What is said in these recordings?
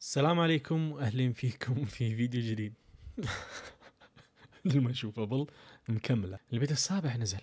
السلام عليكم واهلا فيكم في فيديو جديد للمشوفبل مكمله البيت السابع نزل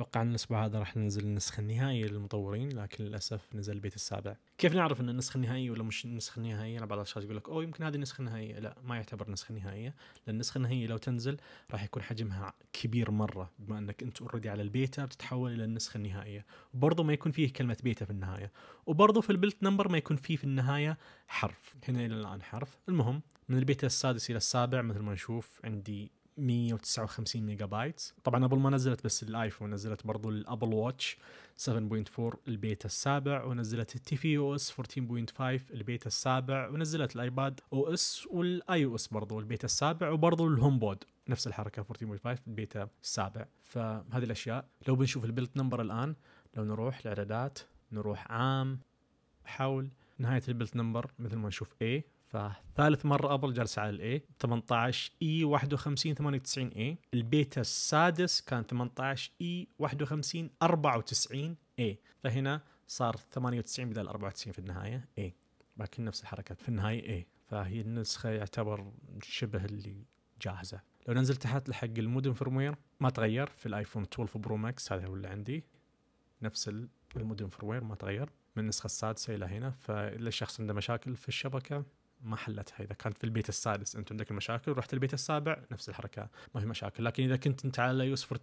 اتوقع ان الاسبوع هذا راح ننزل النسخه النهائيه للمطورين لكن للاسف نزل البيت السابع كيف نعرف ان النسخه النهائيه ولا مش النسخه النهائيه انا بعض الاشخاص يقول لك اوه يمكن هذه النسخه النهائيه لا ما يعتبر نسخه نهائيه لان النسخه النهائيه لو تنزل راح يكون حجمها كبير مره بما انك انت اوريدي على البيتا بتتحول الى النسخه النهائيه وبرضه ما يكون فيه كلمه بيتا في النهايه وبرضه في البلت نمبر ما يكون فيه في النهايه حرف هنا الى الان حرف المهم من البيتا السادس الى السابع مثل ما نشوف عندي 159 ميجا بايت طبعا قبل ما نزلت بس الايفون نزلت برضو الابل واتش 7.4 البيتا السابع ونزلت التي في او اس 14.5 البيتا السابع ونزلت الايباد او اس والاي او اس برضو البيتا السابع وبرضو الهوم بود نفس الحركه 14.5 البيتا السابع فهذه الاشياء لو بنشوف البيلت نمبر الان لو نروح الاعدادات نروح عام حول نهايه البيلت نمبر مثل ما نشوف اي فثالث مرة ابل جالس على الاي 18 اي 51 98 اي البيتا السادس كان 18 اي 51 94 اي فهنا صار 98 بدل 94 في النهاية اي لكن نفس الحركة في النهاية اي فهي النسخة يعتبر شبه اللي جاهزة لو ننزل تحت لحق المودم فيرموير ما تغير في الايفون 12 برو ماكس هذا هو اللي عندي نفس المودم فيرموير ما تغير من النسخة السادسة إلى هنا فإذا الشخص عنده مشاكل في الشبكة ما حلتها اذا كانت في البيت السادس انت عندك المشاكل رحت البيت السابع نفس الحركه ما في مشاكل لكن اذا كنت انت على يو اس 14.4.2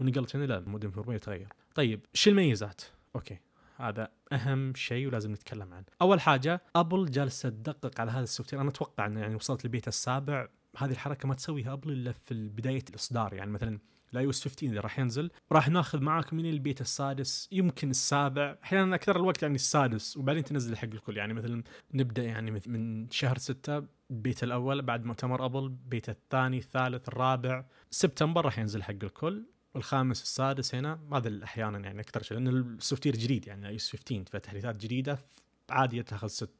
ونقلت هنا لا المودم هرمون يتغير طيب شو الميزات اوكي هذا اهم شيء ولازم نتكلم عنه اول حاجه ابل جالسه تدقق على هذا السوفت انا اتوقع انه يعني وصلت للبيت السابع هذه الحركه ما تسويها ابل الا في بدايه الاصدار يعني مثلا الاي او اس 15 اللي راح ينزل راح ناخذ معاك من البيت السادس يمكن السابع احيانا اكثر الوقت يعني السادس وبعدين تنزل حق الكل يعني مثلا نبدا يعني من شهر 6 البيت الاول بعد مؤتمر ابل بيت الثاني الثالث الرابع سبتمبر راح ينزل حق الكل والخامس السادس هنا هذا احيانا يعني اكثر شيء لان السوفت وير جديد يعني اي 15 فتحديثات جديده عادي تاخذ ست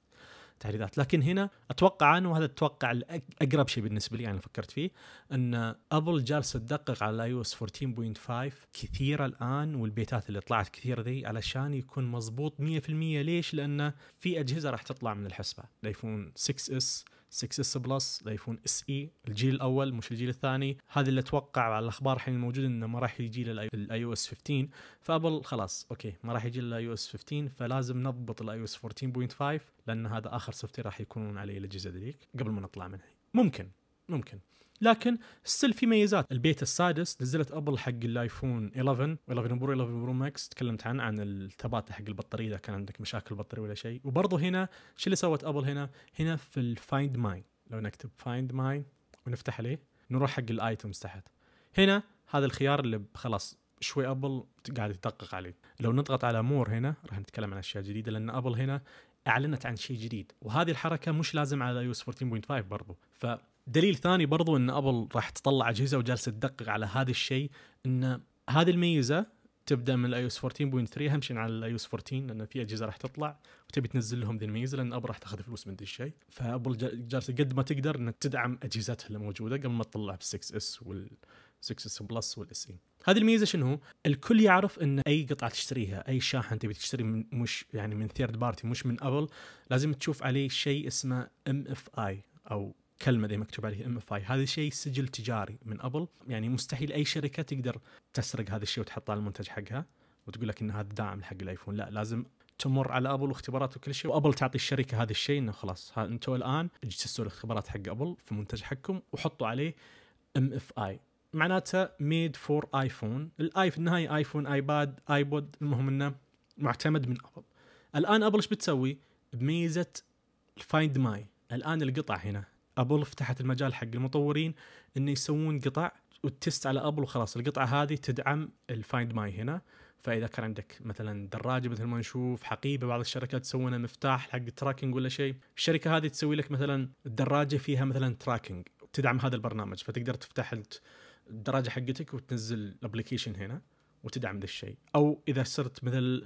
تهديدات لكن هنا اتوقع انا وهذا اتوقع اقرب شيء بالنسبه لي انا فكرت فيه ان ابل جالسه تدقق على اي او اس 14.5 كثير الان والبيتات اللي طلعت كثير ذي علشان يكون مظبوط 100% ليش؟ لانه في اجهزه راح تطلع من الحسبه الايفون 6 اس 6 اس بلس الايفون اس اي الجيل الاول مش الجيل الثاني هذا اللي اتوقع على الاخبار الحين الموجوده انه ما راح يجي للاي او اس 15 فابل خلاص اوكي ما راح يجي للاي او اس 15 فلازم نضبط الاي او اس 14.5 لان هذا اخر سوفت راح يكونون عليه الاجهزه ذيك قبل ما نطلع منها ممكن ممكن لكن ستيل في ميزات البيت السادس نزلت ابل حق الايفون 11 و11 برو 11 برو ماكس تكلمت عن عن الثبات حق البطاريه اذا كان عندك مشاكل بطاريه ولا شيء وبرضه هنا شو اللي سوت ابل هنا هنا في الفايند ماي لو نكتب فايند ماي ونفتح عليه نروح حق الايتمز تحت هنا هذا الخيار اللي خلاص شوي ابل قاعد تدقق عليه لو نضغط على مور هنا راح نتكلم عن اشياء جديده لان ابل هنا اعلنت عن شيء جديد وهذه الحركه مش لازم على اي 14.5 برضو ف دليل ثاني برضو ان ابل راح تطلع اجهزه وجالسه تدقق على هذا الشيء ان هذه الميزه تبدا من الاي اس 14.3 اهم شيء على الاي اس 14 لان في اجهزه راح تطلع وتبي تنزل لهم ذي الميزه لان ابل راح تاخذ فلوس من ذي الشيء فابل جالسه قد ما تقدر انها تدعم اجهزتها اللي موجوده قبل ما تطلع بال 6 اس وال 6 اس بلس والاس اي هذه الميزه شنو؟ الكل يعرف ان اي قطعه تشتريها اي شاحن تبي تشتري من مش يعني من ثيرد بارتي مش من ابل لازم تشوف عليه شيء اسمه ام اف اي او كلمه ذي مكتوب عليه ام اف اي هذا شيء سجل تجاري من ابل يعني مستحيل اي شركه تقدر تسرق هذا الشيء وتحطه على المنتج حقها وتقول لك ان هذا داعم حق الايفون لا لازم تمر على ابل واختبارات وكل شيء وابل تعطي الشركه هذا الشيء انه خلاص انتم الان اجتزتوا الاختبارات حق ابل في المنتج حقكم وحطوا عليه ام اف اي معناته ميد فور ايفون الاي في النهايه ايفون ايباد ايبود المهم انه معتمد من ابل الان ابل ايش بتسوي بميزه الفايند ماي الان القطع هنا ابل فتحت المجال حق المطورين انه يسوون قطع وتست على ابل وخلاص القطعه هذه تدعم الفايند ماي هنا فاذا كان عندك مثلا دراجه مثل ما نشوف حقيبه بعض الشركات تسوونها مفتاح حق التراكنج ولا شيء الشركه هذه تسوي لك مثلا الدراجه فيها مثلا تراكنج تدعم هذا البرنامج فتقدر تفتح الدراجه حقتك وتنزل الابلكيشن هنا وتدعم ذا الشيء او اذا صرت مثل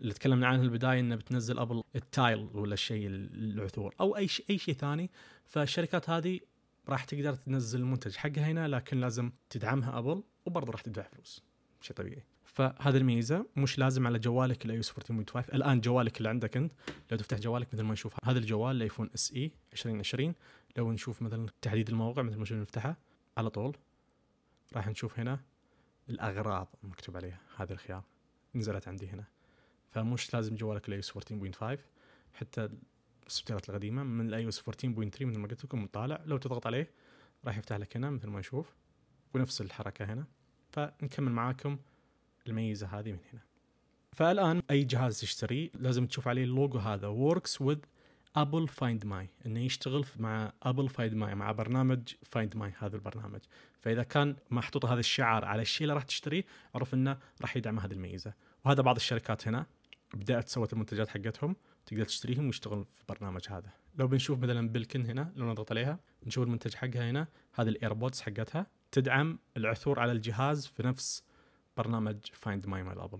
اللي تكلمنا عنه البدايه انه بتنزل ابل التايل ولا الشيء العثور او اي شيء اي شيء ثاني فالشركات هذه راح تقدر تنزل المنتج حقها هنا لكن لازم تدعمها ابل وبرضه راح تدفع فلوس شيء طبيعي فهذه الميزه مش لازم على جوالك الاي اس 14.5 الان جوالك اللي عندك انت لو تفتح جوالك مثل ما نشوف هذا الجوال الايفون اس اي 2020 لو نشوف مثلا تحديد الموقع مثل ما شفنا نفتحه على طول راح نشوف هنا الاغراض مكتوب عليها هذا الخيار نزلت عندي هنا فمش لازم جوالك الاي اس 14.5 حتى السوفتويرات القديمه من الاي اس 14.3 مثل ما قلت لكم طالع لو تضغط عليه راح يفتح لك هنا مثل ما نشوف ونفس الحركه هنا فنكمل معاكم الميزه هذه من هنا فالان اي جهاز تشتريه لازم تشوف عليه اللوجو هذا works with ابل فايند ماي انه يشتغل مع ابل فايند ماي مع برنامج فايند ماي هذا البرنامج فاذا كان محطوط هذا الشعار على الشيء اللي راح تشتريه اعرف انه راح يدعم هذه الميزه وهذا بعض الشركات هنا بدات سوت المنتجات حقتهم تقدر تشتريهم ويشتغل في البرنامج هذا لو بنشوف مثلا بلكن هنا لو نضغط عليها نشوف المنتج حقها هنا هذه الايربودز حقتها تدعم العثور على الجهاز في نفس برنامج فايند ماي ماي ابل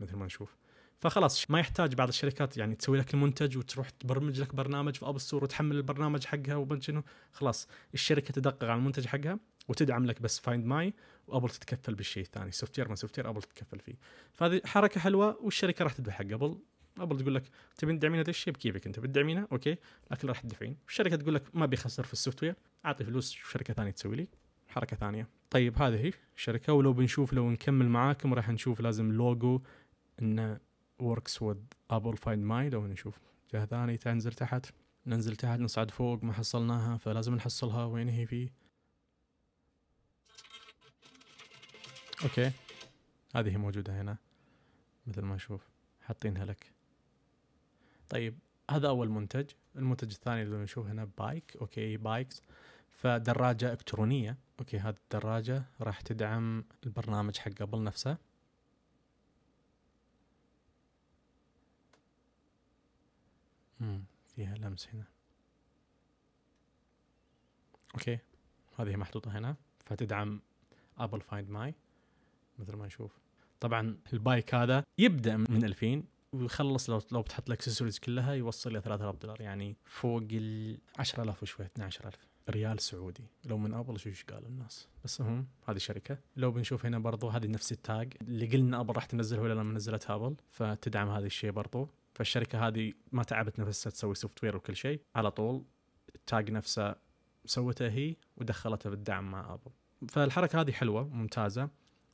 مثل ما نشوف فخلاص ما يحتاج بعض الشركات يعني تسوي لك المنتج وتروح تبرمج لك برنامج في اب ستور وتحمل البرنامج حقها وبنشنو خلاص الشركه تدقق على المنتج حقها وتدعم لك بس فايند ماي وابل تتكفل بالشيء الثاني سوفت وير ما سوفت وير ابل تتكفل فيه فهذه حركه حلوه والشركه راح تدفع حق ابل ابل تقول لك تبين تدعمين هذا الشيء بكيفك انت بتدعمينه اوكي لكن راح تدفعين الشركه تقول لك ما بيخسر في السوفت وير اعطي فلوس شركه ثانيه تسوي لي حركه ثانيه طيب هذه هي الشركه ولو بنشوف لو نكمل معاكم راح نشوف لازم لوجو انه وركس وذ ابل فايند ماي لو نشوف جهه ثانيه تنزل تحت ننزل تحت نصعد فوق ما حصلناها فلازم نحصلها وين هي فيه اوكي هذه موجوده هنا مثل ما نشوف حاطينها لك طيب هذا اول منتج المنتج الثاني اللي نشوف هنا بايك اوكي بايكس فدراجه الكترونيه اوكي هذه الدراجه راح تدعم البرنامج حق قبل نفسه امم فيها لمس هنا اوكي هذه محطوطه هنا فتدعم ابل فايند ماي مثل ما نشوف طبعا البايك هذا يبدا من 2000 ويخلص لو لو بتحط الاكسسوارز كلها يوصل ل 3000 دولار يعني فوق ال 10000 وشوي 12000 ريال سعودي لو من ابل شو ايش قالوا الناس بس هم هذه شركة لو بنشوف هنا برضو هذه نفس التاج اللي قلنا ابل راح تنزله ولا لما نزلت ابل فتدعم هذا الشيء برضو فالشركه هذه ما تعبت نفسها تسوي سوفت وير وكل شيء على طول التاج نفسه سوته هي ودخلته بالدعم مع ابل فالحركه هذه حلوه ممتازه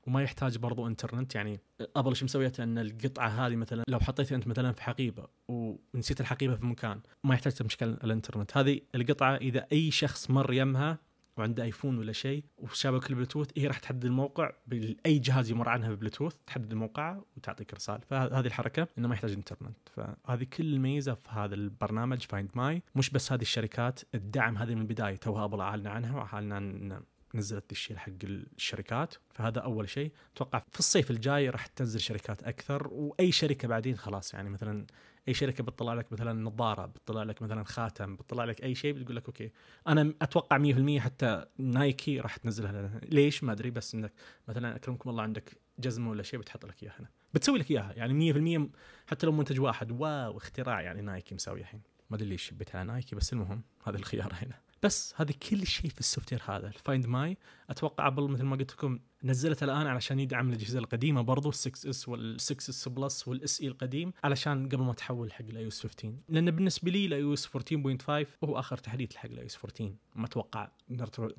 وما يحتاج برضو انترنت يعني ابل شو مسويته ان القطعه هذه مثلا لو حطيتها انت مثلا في حقيبه ونسيت الحقيبه في مكان ما يحتاج مشكلة الانترنت هذه القطعه اذا اي شخص مر يمها وعنده ايفون ولا شيء وشابك البلوتوث هي راح تحدد الموقع باي جهاز يمر عنها بالبلوتوث تحدد الموقع وتعطيك رساله فهذه الحركه انه ما يحتاج انترنت فهذه كل الميزه في هذا البرنامج فايند ماي مش بس هذه الشركات الدعم هذه من البدايه توها ابل اعلن عنها واعلن عن نزلت الشيل حق الشركات فهذا اول شيء اتوقع في الصيف الجاي راح تنزل شركات اكثر واي شركه بعدين خلاص يعني مثلا اي شركه بتطلع لك مثلا نظاره بتطلع لك مثلا خاتم بتطلع لك اي شيء بتقول لك اوكي انا اتوقع 100% حتى نايكي راح تنزلها لنا ليش ما ادري بس انك مثلا اكرمكم الله عندك جزمه ولا شيء بتحط لك اياها هنا بتسوي لك اياها يعني 100% حتى لو منتج واحد واو اختراع يعني نايكي مسوي الحين ما ادري ليش شبيت على نايكي بس المهم هذا الخيار هنا بس هذا كل شيء في السوفت وير هذا الفايند ماي اتوقع ابل مثل ما قلت لكم نزلت الان علشان يدعم الاجهزه القديمه برضو 6 اس وال6 اس بلس والاس اي القديم علشان قبل ما تحول حق الاي اس 15 لان بالنسبه لي الاي اس 14.5 هو اخر تحديث حق الاي اس 14 ما اتوقع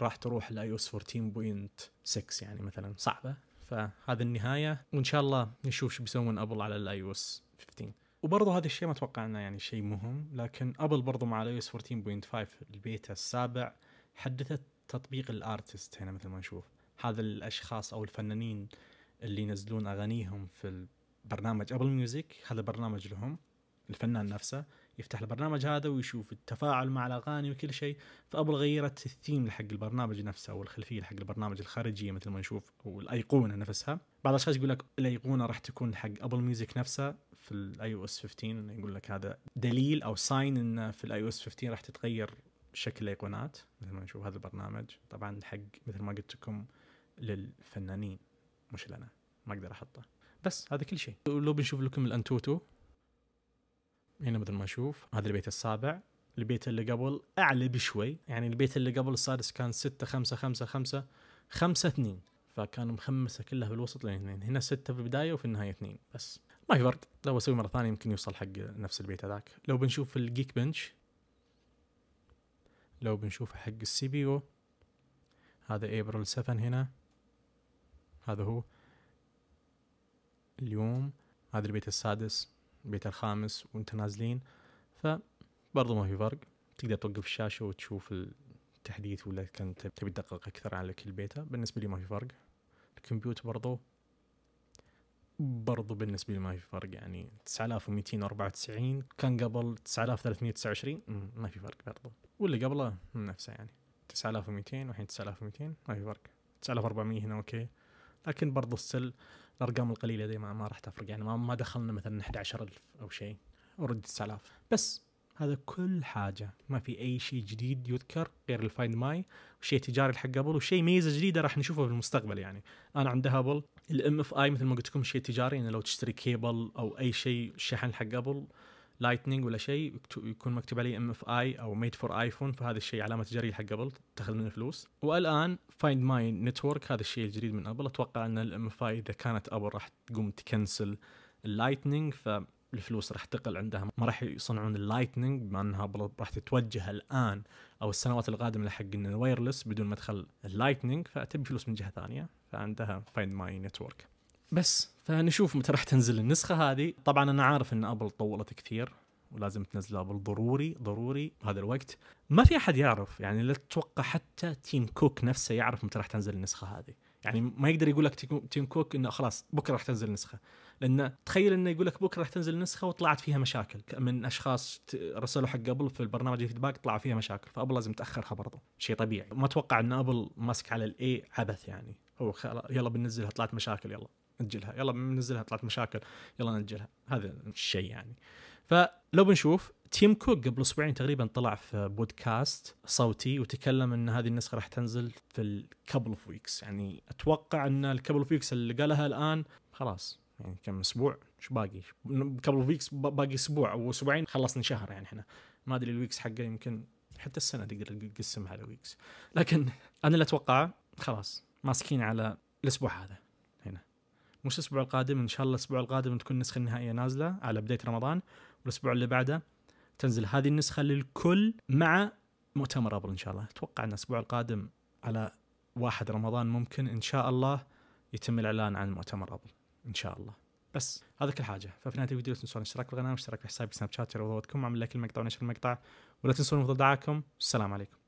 راح تروح الاي اس 14.6 يعني مثلا صعبه فهذا النهايه وان شاء الله نشوف شو بيسوون ابل على الاي او اس 15 وبرضه هذا الشيء ما اتوقع انه يعني شيء مهم لكن ابل برضه مع الاي اس 14.5 البيتا السابع حدثت تطبيق الارتست هنا مثل ما نشوف هذا الاشخاص او الفنانين اللي ينزلون اغانيهم في برنامج ابل ميوزك هذا برنامج لهم الفنان نفسه يفتح البرنامج هذا ويشوف التفاعل مع الاغاني وكل شيء فابل غيرت الثيم حق البرنامج نفسه او الخلفيه حق البرنامج الخارجيه مثل ما نشوف والايقونه نفسها بعض الاشخاص يقول لك الايقونه راح تكون حق ابل ميوزك نفسها في الاي او اس 15 انه يقول لك هذا دليل او ساين انه في الاي او اس 15 راح تتغير شكل الايقونات مثل ما نشوف هذا البرنامج طبعا حق مثل ما قلت لكم للفنانين مش لنا ما اقدر احطه بس هذا كل شيء لو بنشوف لكم الانتوتو هنا مثل ما نشوف هذا البيت السابع البيت اللي قبل اعلى بشوي يعني البيت اللي قبل السادس كان 6 5 5 5 5 2 فكان مخمسه كلها بالوسط لين هنا 6 في البدايه وفي النهايه 2 بس ما في فرق لو بسوي مره ثانيه يمكن يوصل حق نفس البيت هذاك لو بنشوف الجيك بنش لو بنشوف حق السي بي يو هذا ابريل 7 هنا هذا هو اليوم هذا البيت السادس البيت الخامس وانت نازلين فبرضه ما في فرق تقدر توقف الشاشة وتشوف التحديث ولا كنت تبي تدقق أكثر على كل بيته بالنسبة لي ما في فرق الكمبيوتر برضو برضو بالنسبه لي ما في فرق يعني 9294 كان قبل 9329 ما في فرق برضو واللي قبله نفسه يعني 9200 والحين 9200 ما في فرق 9400 هنا اوكي لكن برضو السل الارقام القليله دي ما, ما راح تفرق يعني ما, ما دخلنا مثلا 11000 او شيء اوريدي 9000 بس هذا كل حاجه ما في اي شيء جديد يذكر غير الفايند ماي وشيء تجاري حق ابل وشيء ميزه جديده راح نشوفها في المستقبل يعني انا عند ابل الام اف اي مثل ما قلت لكم شيء تجاري انه يعني لو تشتري كيبل او اي شيء شحن حق ابل لايتنينج ولا شيء يكون مكتوب عليه ام اف اي او ميد فور ايفون فهذا الشيء علامه تجاريه حق ابل تاخذ منه فلوس والان فايند ماي نتورك هذا الشيء الجديد من ابل اتوقع ان الام اف اي اذا كانت ابل راح تقوم تكنسل اللايتنينج ف الفلوس راح تقل عندها ما راح يصنعون اللايتنينج بما انها راح تتوجه الان او السنوات القادمه لحق الوايرلس بدون مدخل اللايتنينج فتبي فلوس من جهه ثانيه فعندها فايند ماي نتورك بس فنشوف متى راح تنزل النسخه هذه طبعا انا عارف ان ابل طولت كثير ولازم تنزل ابل ضروري ضروري بهذا الوقت ما في احد يعرف يعني لا تتوقع حتى تيم كوك نفسه يعرف متى راح تنزل النسخه هذه يعني ما يقدر يقول لك تيم كوك انه خلاص بكره راح تنزل نسخه لان تخيل انه يقول لك بكره راح تنزل نسخه وطلعت فيها مشاكل من اشخاص رسلوا حق قبل في البرنامج الفيدباك طلعوا فيها مشاكل فابل لازم تاخرها برضو شيء طبيعي ما اتوقع ان ابل ماسك على الاي عبث يعني هو يلا بننزلها طلعت مشاكل يلا نجلها يلا بننزلها طلعت مشاكل يلا نجلها هذا الشيء يعني فلو بنشوف تيم كوك قبل اسبوعين تقريبا طلع في بودكاست صوتي وتكلم ان هذه النسخه راح تنزل في الكابل اوف ويكس يعني اتوقع ان الكابل اوف ويكس اللي قالها الان خلاص يعني كم اسبوع ايش باقي اوف ويكس باقي اسبوع او اسبوعين خلصنا شهر يعني احنا ما ادري الويكس حقه يمكن حتى السنه تقدر تقسمها على ويكس لكن انا اللي اتوقعه خلاص ماسكين على الاسبوع هذا هنا مش الاسبوع القادم ان شاء الله الاسبوع القادم تكون النسخه النهائيه نازله على بدايه رمضان والاسبوع اللي بعده تنزل هذه النسخه للكل مع مؤتمر ابل ان شاء الله اتوقع ان الاسبوع القادم على واحد رمضان ممكن ان شاء الله يتم الاعلان عن مؤتمر ابل ان شاء الله بس هذا كل حاجه ففي نهايه الفيديو لا تنسون الاشتراك بالقناه واشتراك في حسابي سناب شات وضوضكم عمل لايك المقطع ونشر المقطع ولا تنسون دعاكم والسلام عليكم